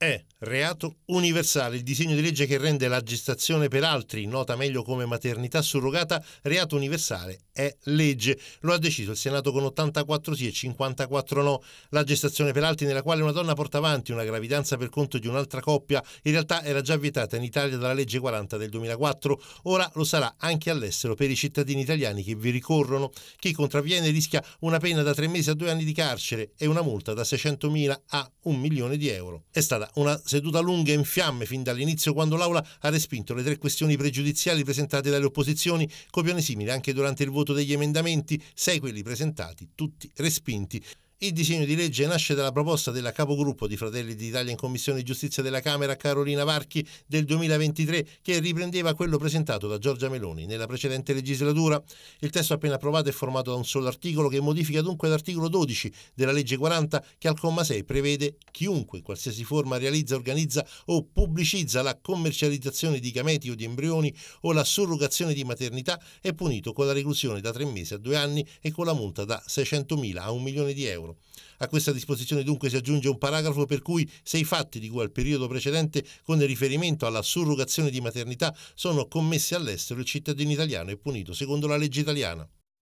Eh. Reato universale, il disegno di legge che rende la gestazione per altri, nota meglio come maternità surrogata, reato universale è legge. Lo ha deciso il Senato con 84 sì e 54 no. La gestazione per altri nella quale una donna porta avanti una gravidanza per conto di un'altra coppia in realtà era già vietata in Italia dalla legge 40 del 2004, ora lo sarà anche all'estero per i cittadini italiani che vi ricorrono. Chi contravviene rischia una pena da tre mesi a due anni di carcere e una multa da 600.000 a 1 milione di euro. È stata una seduta lunga in fiamme fin dall'inizio quando l'Aula ha respinto le tre questioni pregiudiziali presentate dalle opposizioni, copione simile anche durante il voto degli emendamenti, sei quelli presentati, tutti respinti. Il disegno di legge nasce dalla proposta della capogruppo di Fratelli d'Italia in Commissione Giustizia della Camera Carolina Varchi del 2023 che riprendeva quello presentato da Giorgia Meloni nella precedente legislatura. Il testo appena approvato è formato da un solo articolo che modifica dunque l'articolo 12 della legge 40 che al comma 6 prevede chiunque in qualsiasi forma realizza, organizza o pubblicizza la commercializzazione di gameti o di embrioni o la surrogazione di maternità è punito con la reclusione da tre mesi a due anni e con la multa da 600.000 a un milione di euro euro. A questa disposizione dunque si aggiunge un paragrafo per cui se i fatti di cui al periodo precedente con riferimento alla surrogazione di maternità sono commessi all'estero il cittadino italiano è punito secondo la legge italiana.